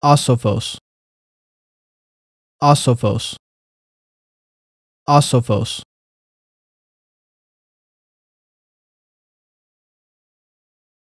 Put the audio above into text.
Osophos. Osophos. Osophos.